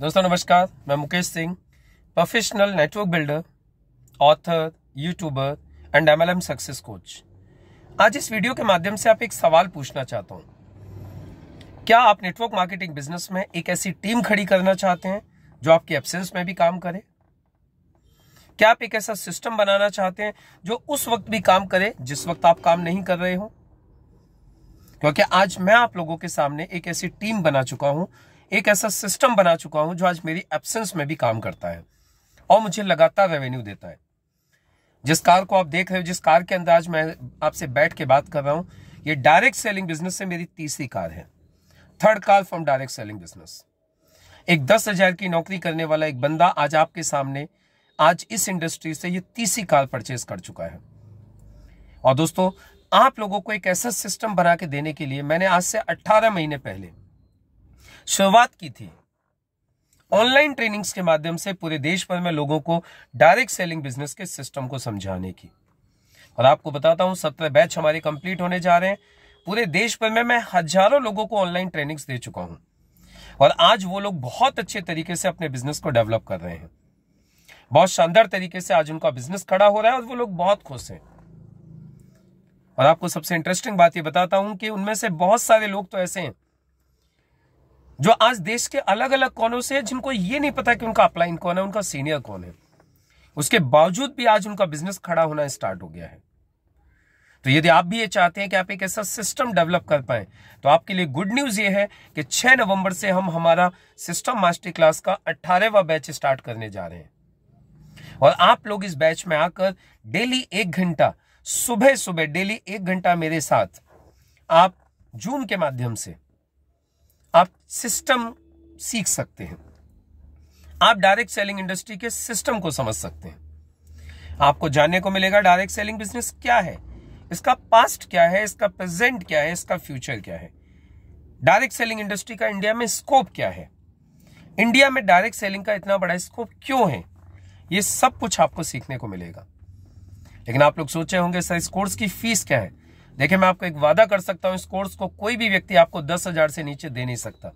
दोस्तों नमस्कार मैं Mukesh Singh professional network builder author YouTuber and MLM success coach आज इस वीडियो के माध्यम से आप एक सवाल पूछना चाहता हूं क्या आप नेटवर्क मार्केटिंग बिजनेस में एक ऐसी टीम खड़ी करना चाहते हैं जो आपकी एब्सेंस में भी काम करे क्या आप एक ऐसा सिस्टम बनाना चाहते हैं जो उस वक्त भी काम करे जिस वक्त आप काम नहीं कर रहे हो क्योंकि आज मैं आप लोगों के सामने एक ऐसी टीम बना चुका हूं एक ऐसा सिस्टम बना चुका हूं जो आज मेरी एब्सेंस में भी काम करता है और मुझे लगातार रेवेन्यू देता है जिस कार को आप देख रहे हो जिस कार के अंदर आज मैं आपसे बैठ के बात कर रहा हूं ये डायरेक्ट सेलिंग बिजनेस से मेरी तीसरी कार है third car from direct selling business एक दस हजार की नौकरी करने वाला एक बंदा आज आपके सामने आज इस इंडस्ट्री से ये तीसरी कार परचेज कर चुका है और दोस्तों आप लोगों को एक ऐसा सिस्टम बना के देने के लिए मैंने आज से अट्ठारह महीने पहले शुरुआत की थी ऑनलाइन ट्रेनिंग्स के माध्यम से पूरे देश भर में लोगों को डायरेक्ट सेलिंग बिजनेस के सिस्टम को समझाने की और आपको बताता हूं सत्रह बैच हमारे कंप्लीट होने जा रहे हैं पूरे देश भर में मैं हजारों लोगों को ऑनलाइन ट्रेनिंग्स दे चुका हूं और आज वो लोग बहुत अच्छे तरीके से अपने बिजनेस को डेवलप कर रहे हैं बहुत शानदार तरीके से आज उनका बिजनेस खड़ा हो रहा है और वो लोग बहुत खुश हैं और आपको सबसे इंटरेस्टिंग बात ये बताता हूं कि उनमें से बहुत सारे लोग तो ऐसे हैं जो आज देश के अलग अलग कोनों से जिनको ये नहीं पता कि उनका अपलाइन कौन है उनका सीनियर कौन है उसके बावजूद भी आज उनका बिजनेस खड़ा होना स्टार्ट हो गया है तो यदि आप भी ये चाहते हैं कि आप एक ऐसा सिस्टम डेवलप कर पाए तो आपके लिए गुड न्यूज ये है कि 6 नवंबर से हम हमारा सिस्टम मास्टर क्लास का 18वां बैच स्टार्ट करने जा रहे हैं और आप लोग इस बैच में आकर डेली एक घंटा सुबह सुबह डेली एक घंटा मेरे साथ आप जूम के माध्यम से आप सिस्टम सीख सकते हैं आप डायरेक्ट सेलिंग इंडस्ट्री के सिस्टम को समझ सकते हैं आपको जानने को मिलेगा डायरेक्ट सेलिंग बिजनेस क्या है इसका पास्ट क्या है इसका प्रेजेंट क्या है इसका फ्यूचर क्या है डायरेक्ट सेलिंग इंडस्ट्री का इंडिया में स्कोप क्या है इंडिया में डायरेक्ट सेलिंग का इतना बड़ा स्कोप क्यों है ये सब कुछ आपको सीखने को मिलेगा लेकिन आप लोग सोचे होंगे सर इस कोर्स की फीस क्या है देखिए मैं आपको एक वादा कर सकता हूं इस कोर्स को कोई भी व्यक्ति आपको दस हजार से नीचे दे नहीं सकता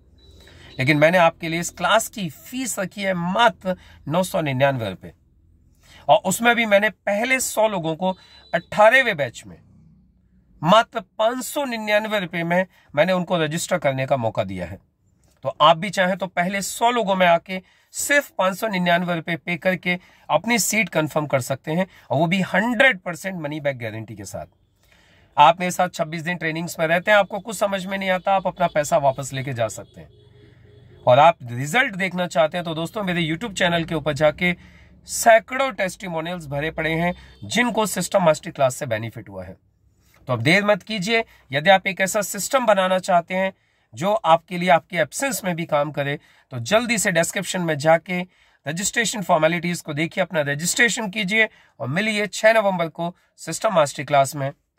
लेकिन मैंने आपके लिए इस क्लास की फीस रखी है मात्र नौ सौ निन्यानवे रुपए और उसमें भी मैंने पहले सौ लोगों को अट्ठारहवें बैच में मात्र पांच सौ निन्यानवे रुपए में मैंने उनको रजिस्टर करने का मौका दिया है तो आप भी चाहें तो पहले सौ लोगों में आके सिर्फ पांच सौ निन्यानवे रुपए पे करके अपनी सीट कंफर्म कर सकते हैं और वो भी hundred percent money back guarantee के साथ आप मेरे साथ 26 दिन ट्रेनिंग्स में रहते हैं आपको कुछ समझ में नहीं आता आप अपना पैसा वापस लेके जा सकते हैं और आप रिजल्ट देखना चाहते हैं तो दोस्तों मेरे यूट्यूब चैनल के ऊपर जाके सैकड़ों टेस्टिमोनियल्स भरे पड़े हैं जिनको सिस्टम मास्टर क्लास से बेनिफिट हुआ है तो अब देर मत कीजिए यदि आप एक ऐसा सिस्टम बनाना चाहते हैं जो आपके लिए आपके एब्सेंस में भी काम करे तो जल्दी से डिस्क्रिप्शन में जाके रजिस्ट्रेशन फॉर्मेलिटीज को देखिए अपना रजिस्ट्रेशन कीजिए और मिलिए 6 नवंबर को सिस्टम मास्टर क्लास में